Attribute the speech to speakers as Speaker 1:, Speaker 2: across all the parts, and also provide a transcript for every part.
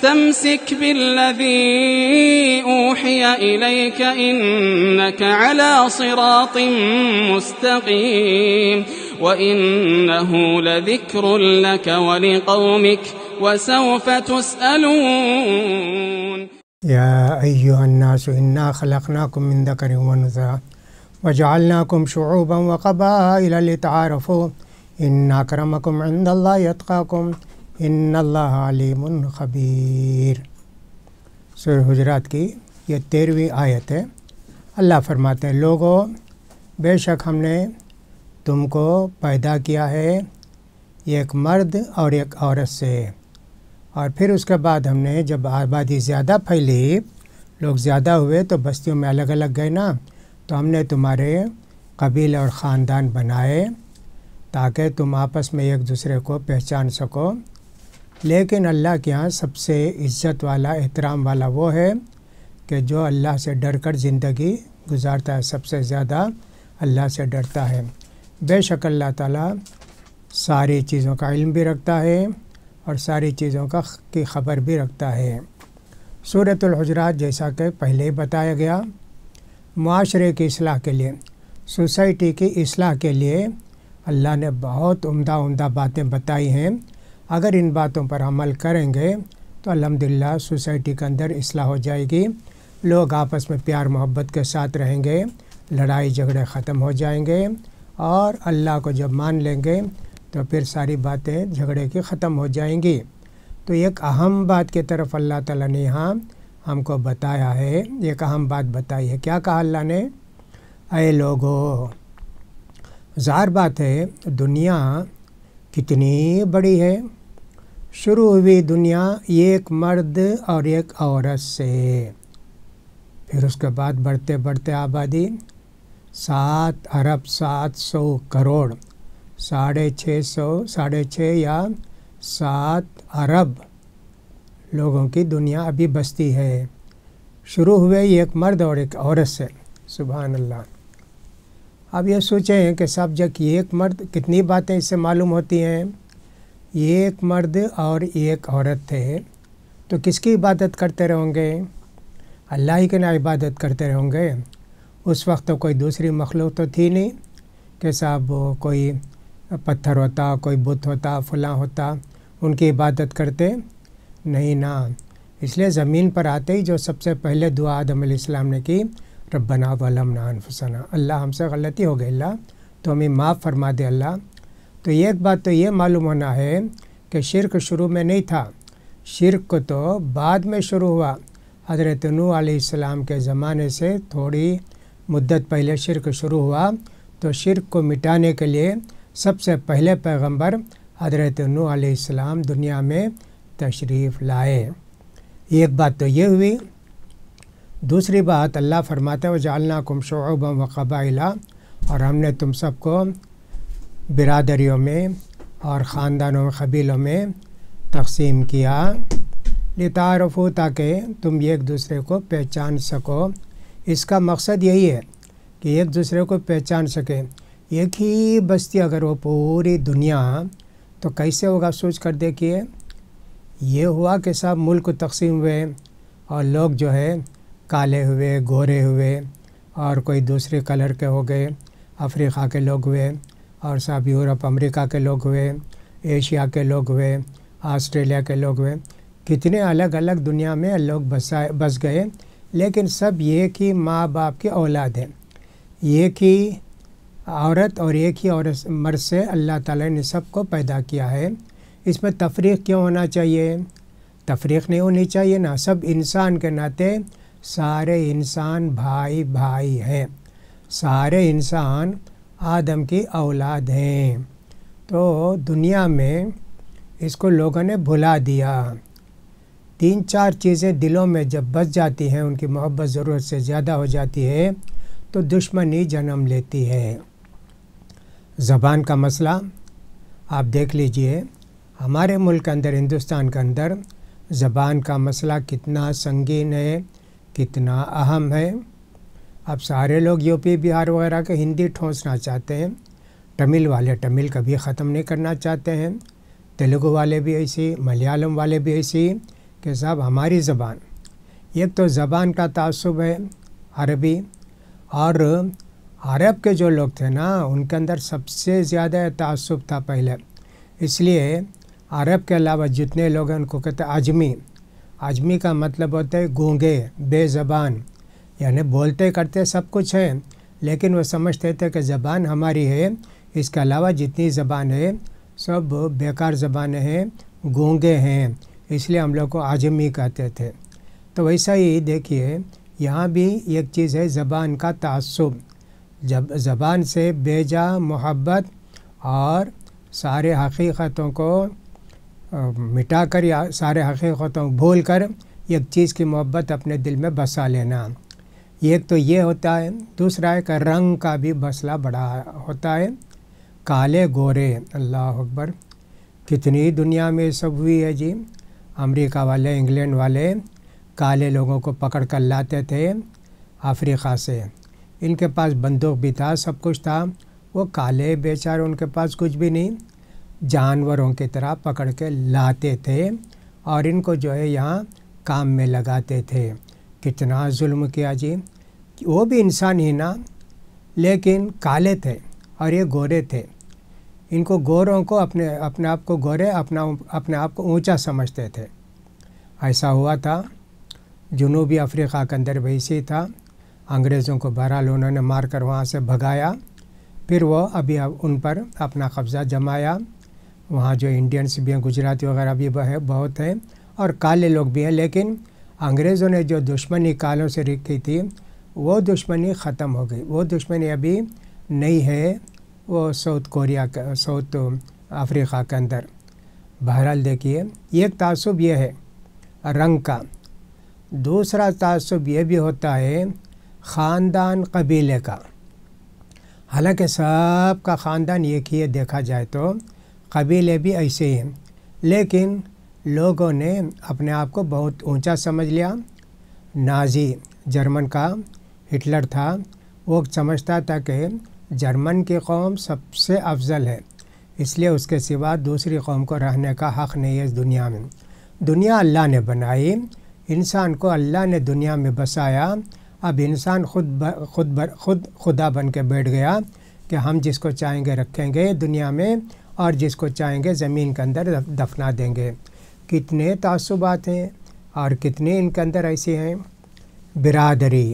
Speaker 1: فاستمسك بالذي أوحي إليك إنك على صراط مستقيم وإنه لذكر لك ولقومك وسوف تسألون يا أيها الناس إنا خلقناكم من ذكر وأنثى وجعلناكم شعوبا وقبائل لتعارفوا إن أكرمكم عند الله يتقاكم इन्नल्लाम ख़बीर सुर हजरात की ये तेरहवीं आयत है अल्लाह फरमाते हैं लोगों बेशक हमने तुमको पैदा किया है एक मर्द और एक औरत से और फिर उसके बाद हमने जब आबादी ज़्यादा फैली लोग ज़्यादा हुए तो बस्तियों में अलग अलग गए ना तो हमने तुम्हारे कबील और ख़ानदान बनाए ताकि तुम आपस में एक दूसरे को पहचान सको लेकिन अल्लाह के यहाँ सबसे इज़्ज़त वाला एहतराम वाला वो है कि जो अल्लाह से डर कर ज़िंदगी गुजारता है सबसे ज़्यादा अल्लाह से डरता है बेशक अल्लाह ताला सारी चीज़ों का इल्म भी रखता है और सारी चीज़ों का की खबर भी रखता है सूरतलहजरात जैसा कि पहले ही बताया गया माशरे की असलाह के लिए सोसाइटी की असलाह के लिए अल्लाह ने बहुत उम्दा उम्दा बातें बताई हैं अगर इन बातों पर अमल करेंगे तो अलहमदिल्ला सोसाइटी के अंदर असलाह हो जाएगी लोग आपस में प्यार मोहब्बत के साथ रहेंगे लड़ाई झगड़े ख़त्म हो जाएंगे और अल्लाह को जब मान लेंगे तो फिर सारी बातें झगड़े की ख़त्म हो जाएंगी तो एक अहम बात की तरफ अल्लाह ताला ने यहाँ हमको बताया है एक अहम बात बताई है क्या कहा अल्लाह ने अरे लोगो ज़ार बात है दुनिया कितनी बड़ी है शुरू हुई दुनिया एक मर्द और एक औरत से फिर उसके बाद बढ़ते बढ़ते आबादी सात अरब सात सौ करोड़ साढ़े छः सौ साढ़े छः या सात अरब लोगों की दुनिया अभी बसती है शुरू हुए एक मर्द और एक औरत से सुबह अल्लाह अब ये सोचें कि सब जब एक मर्द कितनी बातें इससे मालूम होती हैं एक मर्द और एक औरत थे तो किसकी इबादत करते रहोगे अल्लाह ही के ना इबादत करते रहोगे उस वक्त तो कोई दूसरी मखलूक तो थी नहीं कि साहब कोई पत्थर होता कोई बुत होता फलां होता उनकी इबादत करते नहीं ना इसलिए ज़मीन पर आते ही जो सबसे पहले दुआ आदम इस्लाम ने की रब्बना वलम ना अनफसना अल्लाह हमसे गलती हो गई अल्लाह तो हमें माफ़ फरमा दे अल्लाह तो एक बात तो ये मालूम होना है कि शिरक शुरू में नहीं था शिरक तो बाद में शुरू हुआ हज़रत नू आलाम के ज़माने से थोड़ी मुद्दत पहले शिरक शुरू हुआ तो शिरक को मिटाने के लिए सबसे पहले पैगंबर हज़रत नू आलाम दुनिया में तशरीफ़ लाए एक बात तो ये हुई दूसरी बात अल्लाह फरमाते वजालना कुम शुब व और हमने तुम सबको बिरादरीों में और ख़ानदानों में कबीलों में तकसीम किया लितारफ़ू ताकि तुम एक दूसरे को पहचान सको इसका मकसद यही है कि एक दूसरे को पहचान सके एक ही बस्ती अगर हो पूरी दुनिया तो कैसे होगा सोच कर देखिए ये हुआ कि सब मुल्क तकसीम हुए और लोग जो है काले हुए गोरे हुए और कोई दूसरे कलर के हो गए अफ्रीका के लोग हुए और सब यूरोप अमेरिका के लोग हुए एशिया के लोग हुए ऑस्ट्रेलिया के लोग हुए कितने अलग अलग दुनिया में लोग बसाए बस गए लेकिन सब ये कि माँ बाप की औलाद है ये कि औरत और एक ही औरत मर्द से अल्लाह ताला ने सबको पैदा किया है इसमें तफरीक क्यों होना चाहिए तफरीक नहीं होनी चाहिए ना सब इंसान के नाते सारे इंसान भाई भाई हैं सारे इंसान आदम की औलाद हैं तो दुनिया में इसको लोगों ने भुला दिया तीन चार चीज़ें दिलों में जब बस जाती हैं उनकी मोहब्बत ज़रूरत से ज़्यादा हो जाती है तो दुश्मनी जन्म लेती है ज़बान का मसला आप देख लीजिए हमारे मुल्क अंदर हिंदुस्तान के अंदर ज़बान का मसला कितना संगीन है कितना अहम है अब सारे लोग यूपी बिहार वगैरह के हिंदी ठोसना चाहते हैं तमिल वाले तमिल कभी ख़त्म नहीं करना चाहते हैं तेलुगु वाले भी ऐसी मलयालम वाले भी ऐसी कि साहब हमारी ज़बान एक तो ज़बान का तसब है अरबी और अरब के जो लोग थे ना उनके अंदर सबसे ज़्यादा तसब था पहले इसलिए अरब के अलावा जितने लोग हैं उनको कहते आजमी आजमी का मतलब होता है गूँगे बेज़बान यानी बोलते करते सब कुछ है लेकिन वो समझते थे कि ज़बान हमारी है इसके अलावा जितनी ज़बान है सब बेकार ज़बान हैं गोंगे हैं इसलिए हम लोग को आजमी कहते थे तो वैसा ही देखिए यहाँ भी एक चीज़ है ज़बान का तसब जब ज़बान से बेजा मोहब्बत और सारे हकीक़तों को मिटा कर या सारे हकीक़तों को भूल कर एक चीज़ की मोहब्बत अपने दिल में बसा लेना एक तो ये होता है दूसरा है रंग का भी मसला बड़ा होता है काले गोरे अल्लाह अकबर कितनी दुनिया में सब हुई है जी अमेरिका वाले इंग्लैंड वाले काले लोगों को पकड़ कर लाते थे अफ्रीका से इनके पास बंदूक भी था सब कुछ था वो काले बेचारे उनके पास कुछ भी नहीं जानवरों की तरह पकड़ के लाते थे और इनको जो है यहाँ काम में लगाते थे कितना जुल्म किया जी वो भी इंसान ही ना लेकिन काले थे और ये गोरे थे इनको गोरों को अपने अपने आप को गोरे अपना अपने आप को ऊंचा समझते थे ऐसा हुआ था जनूबी अफ्रीका के अंदर वैसे ही था अंग्रेज़ों को बहरहाल उन्होंने मार कर वहाँ से भगाया फिर वो अभी उन पर अपना कब्ज़ा जमाया वहाँ जो इंडियंस भी हैं गुजराती वगैरह भी है बहुत हैं और काले लोग भी हैं लेकिन अंग्रेज़ों ने जो दुश्मनी कालों से रखी थी वो दुश्मनी ख़त्म हो गई वो दुश्मनी अभी नहीं है वो साउथ कोरिया साउथ अफ्रीका के अंदर बहरहाल देखिए एक तसब यह है रंग का दूसरा तसब यह भी होता है ख़ानदान कबीले का हालांकि सब का ख़ानदान एक ही है देखा जाए तो कबीले भी ऐसे ही हैं लेकिन लोगों ने अपने आप को बहुत ऊंचा समझ लिया नाजी जर्मन का हिटलर था वो समझता था कि जर्मन की कौम सबसे अफजल है इसलिए उसके सिवा दूसरी कौम को रहने का हक़ नहीं है इस दुनिया में दुनिया अल्लाह ने बनाई इंसान को अल्लाह ने दुनिया में बसाया अब इंसान खुद ब, खुद ब, खुद खुदा बन के बैठ गया कि हम जिसको चाहेंगे रखेंगे दुनिया में और जिसको चाहेंगे ज़मीन के अंदर दफना देंगे कितने तसुबात हैं और कितने इनके अंदर ऐसे हैं बिरादरी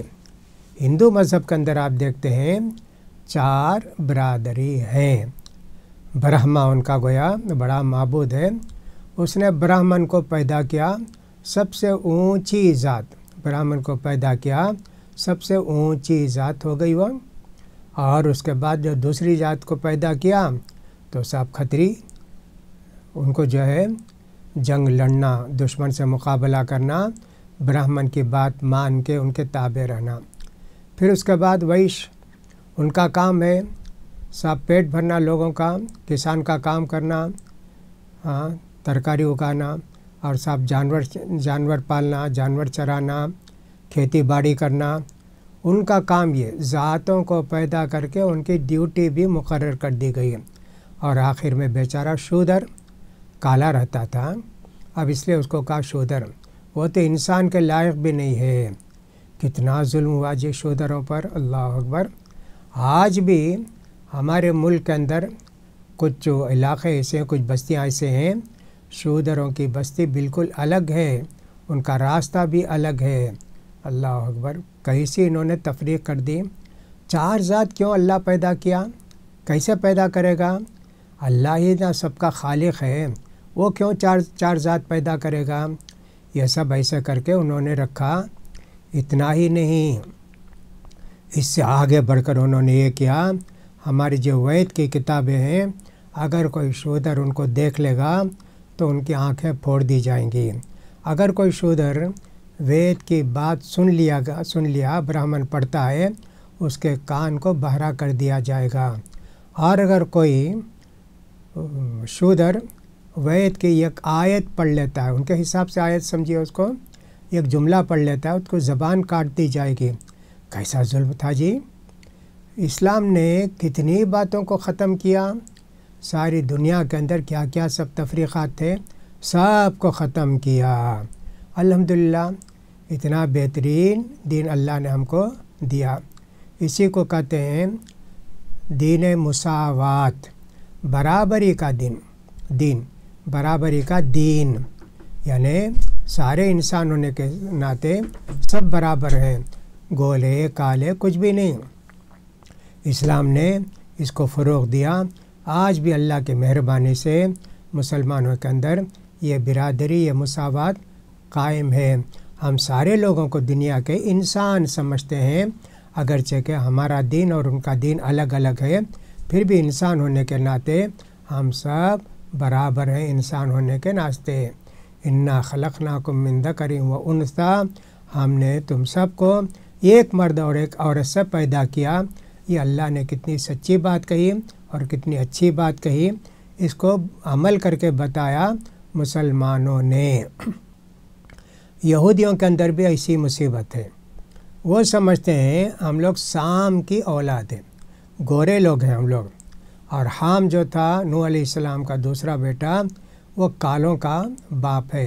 Speaker 1: हिंदू मज़हब के अंदर आप देखते हैं चार बरादरी हैं ब्रह्मा उनका गोया बड़ा मबूद है उसने ब्राह्मण को पैदा किया सबसे ऊंची ज़ात ब्राह्मण को पैदा किया सबसे ऊंची ज़ात हो गई वह और उसके बाद जो दूसरी जात को पैदा किया तो साहब खतरी उनको जो है जंग लड़ना दुश्मन से मुकाबला करना ब्राह्मण की बात मान के उनके ताबे रहना फिर उसके बाद वैश्य उनका काम है साफ पेट भरना लोगों का किसान का काम करना हाँ तरकारी उगाना और साफ जानवर जानवर पालना जानवर चराना खेती बाड़ी करना उनका काम ये ज़ातों को पैदा करके उनकी ड्यूटी भी मुकर कर दी गई है और आखिर में बेचारा शूदर काला रहता था अब इसलिए उसको कहा शोधर वो तो इंसान के लायक भी नहीं है कितना जुल्म हुआ जी शोधरों पर अल्लाह अकबर आज भी हमारे मुल्क के अंदर कुछ इलाके ऐसे हैं कुछ बस्तियाँ ऐसे हैं शोधरों की बस्ती बिल्कुल अलग है उनका रास्ता भी अलग है अल्लाह अकबर कैसे इन्होंने तफरीक कर दी चार ज़ात क्यों अल्लाह पैदा किया कैसे पैदा करेगा अल्लाह ही ना सबका खालिक है वो क्यों चार चार जात पैदा करेगा यह सब ऐसा करके उन्होंने रखा इतना ही नहीं इससे आगे बढ़कर उन्होंने ये किया हमारी जो वैद की किताबें हैं अगर कोई शूदर उनको देख लेगा तो उनकी आंखें फोड़ दी जाएंगी अगर कोई शूदर वेद की बात सुन लिया सुन लिया ब्राह्मण पढ़ता है उसके कान को बहरा कर दिया जाएगा और अगर कोई शूदर वैद की एक आयत पढ़ लेता है उनके हिसाब से आयत समझिए उसको एक जुमला पढ़ लेता है उसको ज़बान काट दी जाएगी कैसा जुल्म था जी इस्लाम ने कितनी बातों को ख़त्म किया सारी दुनिया के अंदर क्या क्या सब तफरीक़ात थे सब को ख़त्म किया अल्हम्दुलिल्लाह इतना बेहतरीन दीन अल्लाह ने हमको दिया इसी को कहते हैं दीन मसावत बराबरी का दिन दीन बराबरी का दीन यानी सारे इंसान होने के नाते सब बराबर हैं गोले काले कुछ भी नहीं इस्लाम ने इसको फ़रोग दिया आज भी अल्लाह की मेहरबानी से मुसलमानों के अंदर ये बिरादरी ये मसावत कायम है हम सारे लोगों को दुनिया के इंसान समझते हैं अगरचे के हमारा दिन और उनका दिन अलग अलग है फिर भी इंसान होने के नाते हम सब बराबर हैं इंसान होने के नाश्ते इन्ना खलक नाकुम करी करीम व उनसा हमने तुम सबको एक मर्द और एक औरत से पैदा किया ये अल्लाह ने कितनी सच्ची बात कही और कितनी अच्छी बात कही इसको अमल करके बताया मुसलमानों ने यहूदियों के अंदर भी ऐसी मुसीबत है वो समझते हैं हम लोग शाम की औलाद हैं गोरे लोग हैं हम लोग और हाम जो था नू सलाम का दूसरा बेटा वो कालों का बाप है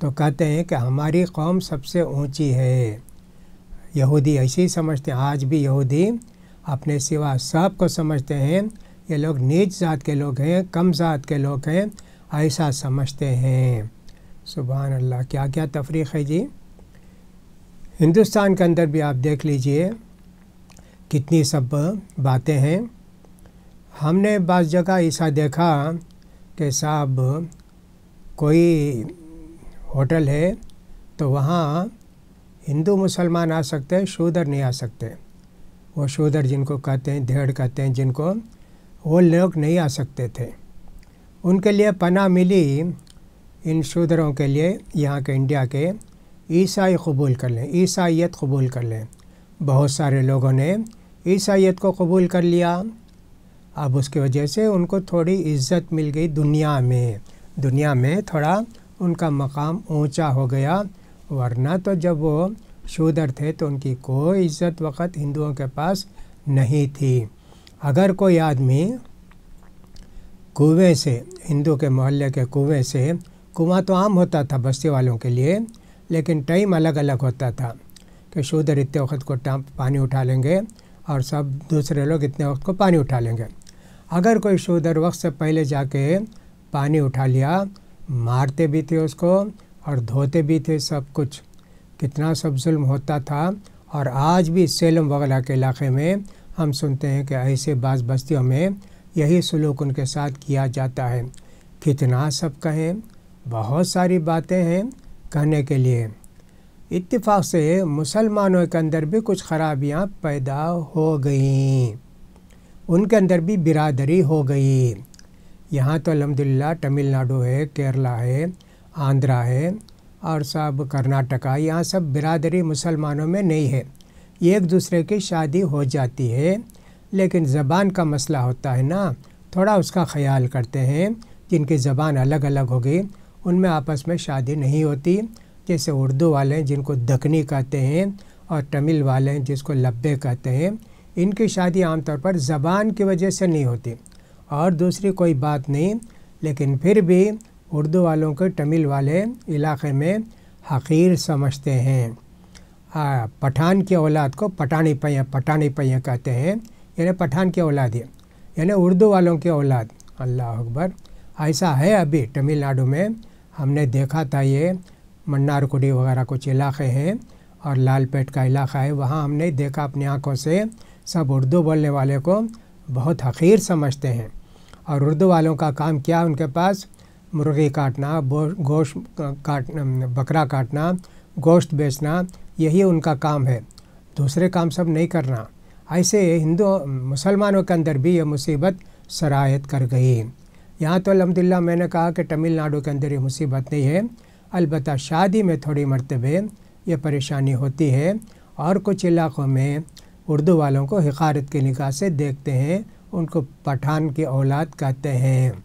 Speaker 1: तो कहते हैं कि हमारी कौम सबसे ऊंची है यहूदी ऐसे ही समझते हैं आज भी यहूदी अपने सिवा सब को समझते हैं ये लोग नीच जात के लोग हैं कम जात के लोग हैं ऐसा समझते हैं सुबह अल्लाह क्या क्या तफरीक है जी हिंदुस्तान के अंदर भी आप देख लीजिए कितनी सब बातें हैं हमने बस जगह ऐसा देखा कि साहब कोई होटल है तो वहाँ हिंदू मुसलमान आ सकते हैं शूदर नहीं आ सकते वो शूदर जिनको कहते हैं धेड़ कहते हैं जिनको वो लोग नहीं आ सकते थे उनके लिए पना मिली इन शूदरों के लिए यहाँ के इंडिया के ईसाई कबूल कर लें ईसाइत कबूल कर लें बहुत सारे लोगों ने ईसाइत को कबूल कर लिया अब उसकी वजह से उनको थोड़ी इज्जत मिल गई दुनिया में दुनिया में थोड़ा उनका मकाम ऊंचा हो गया वरना तो जब वो शूदर थे तो उनकी कोई इज्जत वक़्त हिंदुओं के पास नहीं थी अगर कोई आदमी कुएँ से हिंदू के मोहल्ले के कुएँ से कुआँ तो आम होता था बस्ती वालों के लिए लेकिन टाइम अलग अलग होता था कि शूदर इतने वक्त को पानी उठा लेंगे और सब दूसरे लोग इतने वक्त को पानी उठा लेंगे अगर कोई शूदर वक्त से पहले जाके पानी उठा लिया मारते भी थे उसको और धोते भी थे सब कुछ कितना सब जुल्म होता था और आज भी सेलम वगैरह के इलाके में हम सुनते हैं कि ऐसे बाज बस्तियों में यही सलूक उनके साथ किया जाता है कितना सब कहें बहुत सारी बातें हैं कहने के लिए इतफाक़ से मुसलमानों के अंदर भी कुछ खराबियां पैदा हो गईं उनके अंदर भी बिरादरी हो गई यहाँ तो अलहमदिल्ला तमिलनाडु है केरला है आंध्रा है और सब कर्नाटका यहाँ सब बिरादरी मुसलमानों में नहीं है एक दूसरे की शादी हो जाती है लेकिन ज़बान का मसला होता है ना थोड़ा उसका ख्याल करते हैं जिनकी ज़बान अलग अलग होगी उनमें आपस में शादी नहीं होती जैसे उर्दू वाले हैं जिनको दखनी कहते हैं और तमिल वाले हैं जिसको लब्बे कहते हैं इनकी शादी आमतौर पर ज़बान की वजह से नहीं होती और दूसरी कोई बात नहीं लेकिन फिर भी उर्दू वालों को तमिल वाले इलाके में हकीर समझते हैं पठान की औलाद को पठानी पैया पठानी पैया कहते हैं यानी पठान की औलाद यानी उर्दू वालों की औलाद अल्लाह अकबर ऐसा है अभी तमिलनाडु में हमने देखा था ये मन्नारकुडी वगैरह कुछ इलाके हैं और लालपेट का इलाका है वहाँ हमने देखा अपनी आँखों से सब उर्दू बोलने वाले को बहुत हकीर समझते हैं और उर्दू वालों का काम क्या उनके पास मुर्गी काटना गोश्त काटना बकरा काटना गोश्त बेचना यही उनका काम है दूसरे काम सब नहीं करना ऐसे हिंदू मुसलमानों के अंदर भी ये मुसीबत सरायत कर गई यहाँ तो अलहमदिल्ला मैंने कहा कि तमिलनाडु के अंदर ये मुसीबत नहीं है अलबत् शादी में थोड़ी मरतबे ये परेशानी होती है और कुछ इलाक़ों में उर्दू वालों को हकारत की निकाह से देखते हैं उनको पठान की औलाद कहते हैं